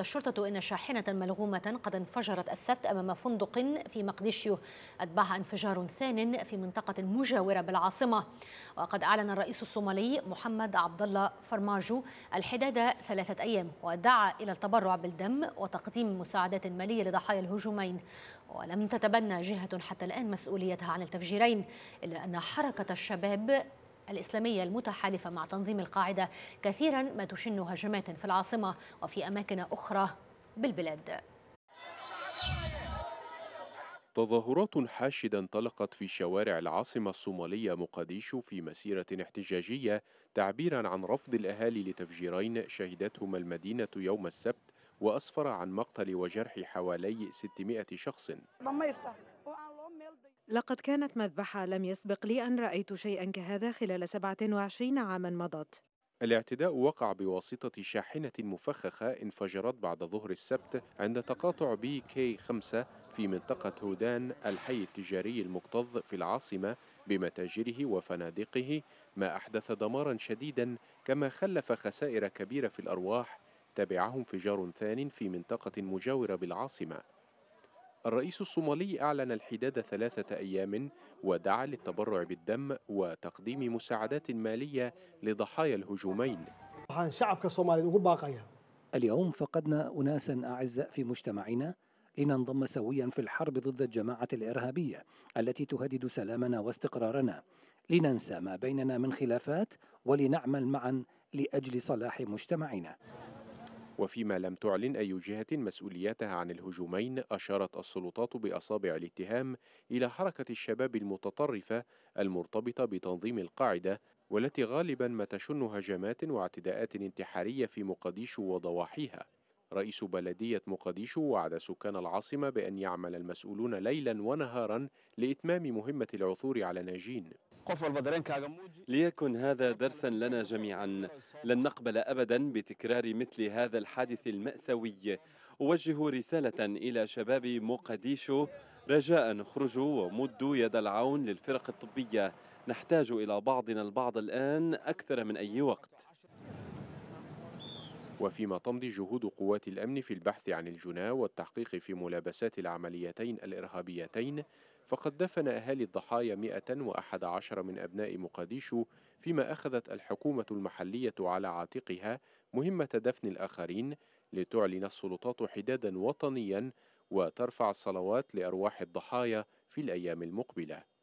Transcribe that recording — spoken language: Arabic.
الشرطة إن شاحنة ملغومة قد انفجرت السبت أمام فندق في مقديشيو أتبعها انفجار ثان في منطقة مجاورة بالعاصمة وقد أعلن الرئيس الصومالي محمد عبد الله فرماجو الحداد ثلاثة أيام ودعا إلى التبرع بالدم وتقديم مساعدات مالية لضحايا الهجومين ولم تتبنى جهة حتى الآن مسؤوليتها عن التفجيرين إلا أن حركة الشباب الإسلامية المتحالفة مع تنظيم القاعدة كثيرا ما تشن هجمات في العاصمة وفي أماكن أخرى بالبلاد تظاهرات حاشدة انطلقت في شوارع العاصمة الصومالية مقديشو في مسيرة احتجاجية تعبيرا عن رفض الأهالي لتفجيرين شهدتهما المدينة يوم السبت وأسفر عن مقتل وجرح حوالي 600 شخص لقد كانت مذبحة لم يسبق لي أن رأيت شيئا كهذا خلال 27 عاما مضت الاعتداء وقع بواسطة شاحنة مفخخة انفجرت بعد ظهر السبت عند تقاطع بي كي 5 في منطقة هودان الحي التجاري المكتظ في العاصمة بمتاجره وفنادقه ما أحدث دمارا شديدا كما خلف خسائر كبيرة في الأرواح تبعه انفجار ثان في منطقة مجاورة بالعاصمة الرئيس الصومالي أعلن الحداد ثلاثة أيام ودعا للتبرع بالدم وتقديم مساعدات مالية لضحايا الهجومين اليوم فقدنا أناسا أعزاء في مجتمعنا لننضم سويا في الحرب ضد الجماعة الإرهابية التي تهدد سلامنا واستقرارنا لننسى ما بيننا من خلافات ولنعمل معا لأجل صلاح مجتمعنا وفيما لم تعلن أي جهة مسؤوليتها عن الهجومين أشارت السلطات بأصابع الاتهام إلى حركة الشباب المتطرفة المرتبطة بتنظيم القاعدة والتي غالبا ما تشن هجمات واعتداءات انتحارية في مقديشو وضواحيها رئيس بلدية مقديشو وعد سكان العاصمة بأن يعمل المسؤولون ليلا ونهارا لإتمام مهمة العثور على ناجين ليكن هذا درسا لنا جميعا لن نقبل أبدا بتكرار مثل هذا الحادث المأساوي أوجه رسالة إلى شباب موقديشو رجاء اخرجوا ومدوا يد العون للفرق الطبية نحتاج إلى بعضنا البعض الآن أكثر من أي وقت وفيما تمضي جهود قوات الأمن في البحث عن الجناه والتحقيق في ملابسات العمليتين الإرهابيتين فقد دفن أهالي الضحايا 111 من أبناء مقاديشو فيما أخذت الحكومة المحلية على عاتقها مهمة دفن الآخرين لتعلن السلطات حدادا وطنيا وترفع الصلوات لأرواح الضحايا في الأيام المقبلة